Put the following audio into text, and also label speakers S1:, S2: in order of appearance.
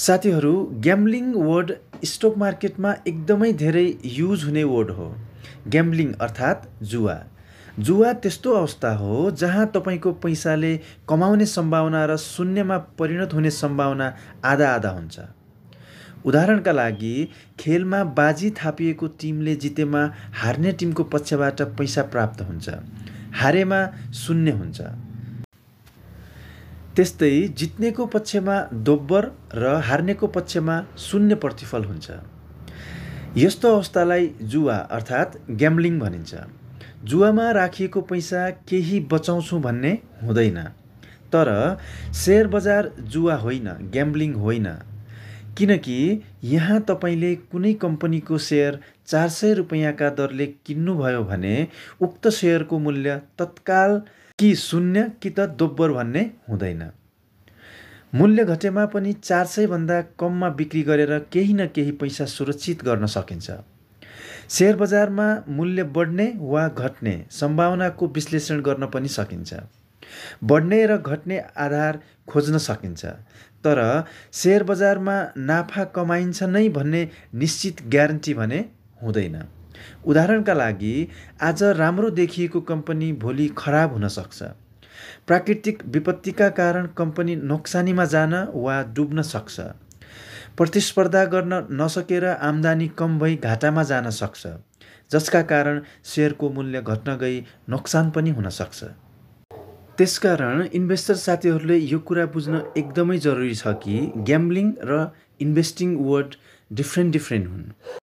S1: साथीहरू gambling word stock मार्केटमा एकदमै धेरै युज हुने वर्ड हो ग्याम्ब्लिङ अर्थात् जुवा जुवा त्यस्तो अवस्था हो जहाँ तपाईँको पैसाले कमाउने सम्भावना र शून्यमा परिणत हुने सम्भावना आधा आधा हुन्छ उदाहरणका लागि खेलमा बाजी थापिएको टिमले जितेमा हार्ने टिमको पक्षबाट पैसा प्राप्त हुन्छ हारेमा शून्य हुन्छ त्यस्तै जित्नेको पक्षमा दोब्बर र हार्नेको पक्षमा शून्य प्रतिफल हुन्छ यस्तो अवस्थालाई जुवा अर्थात् ग्याम्लिङ भनिन्छ जुवामा राखिएको पैसा केही बचाउँछु भन्ने हुँदैन तर सेयर बजार जुवा होइन ग्याम्ब्लिङ होइन किनकि यहाँ तपाईँले कुनै कम्पनीको सेयर चार सय रुपियाँका दरले किन्नुभयो भने उक्त सेयरको मूल्य तत्काल कि शून्य कि त दोब्बर भन्ने हुँदैन मूल्य घटेमा पनि चार सयभन्दा कममा बिक्री गरेर केही न केही पैसा सुरक्षित गर्न सकिन्छ सेयर बजारमा मूल्य बढ्ने वा घट्ने सम्भावनाको विश्लेषण गर्न पनि सकिन्छ बढ्ने र घट्ने आधार खोज्न सकिन्छ तर सेयर बजारमा नाफा कमाइन्छ नै भन्ने निश्चित ग्यारेन्टी भने हुँदैन उदाहरणका लागि आज राम्रो देखिएको कम्पनी भोलि खराब हुनसक्छ प्राकृतिक विपत्तिका कारण कम्पनी नोक्सानीमा जान वा डुब्न सक्छ प्रतिस्पर्धा गर्न नसकेर आम्दानी कम भई घाटामा जान सक्छ जसका कारण सेयरको मूल्य घट्न गई नोक्सान पनि हुनसक्छ त्यसकारण इन्भेस्टर साथीहरूले यो कुरा बुझ्न एकदमै जरुरी छ कि ग्याम्लिङ र इन्भेस्टिङ वर्ड डिफ्रेन्ट डिफ्रेन्ट हुन्